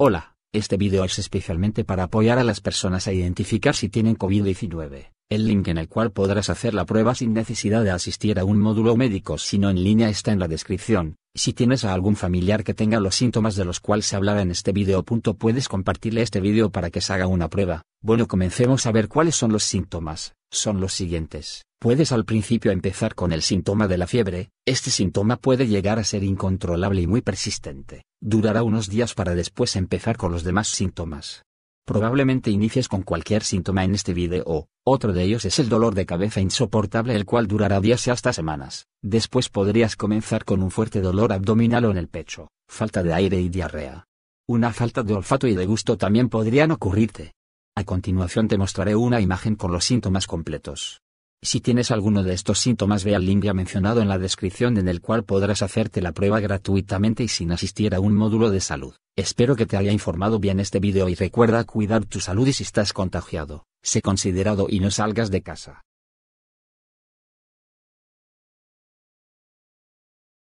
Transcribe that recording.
Hola, este video es especialmente para apoyar a las personas a identificar si tienen COVID-19, el link en el cual podrás hacer la prueba sin necesidad de asistir a un módulo médico sino en línea está en la descripción, si tienes a algún familiar que tenga los síntomas de los cuales se hablaba en este video. Puedes compartirle este video para que se haga una prueba. Bueno comencemos a ver cuáles son los síntomas, son los siguientes. Puedes al principio empezar con el síntoma de la fiebre, este síntoma puede llegar a ser incontrolable y muy persistente, durará unos días para después empezar con los demás síntomas. Probablemente inicies con cualquier síntoma en este video, otro de ellos es el dolor de cabeza insoportable el cual durará días y hasta semanas, después podrías comenzar con un fuerte dolor abdominal o en el pecho, falta de aire y diarrea. Una falta de olfato y de gusto también podrían ocurrirte. A continuación te mostraré una imagen con los síntomas completos. Si tienes alguno de estos síntomas ve al link ya mencionado en la descripción en el cual podrás hacerte la prueba gratuitamente y sin asistir a un módulo de salud. Espero que te haya informado bien este vídeo y recuerda cuidar tu salud y si estás contagiado, sé considerado y no salgas de casa.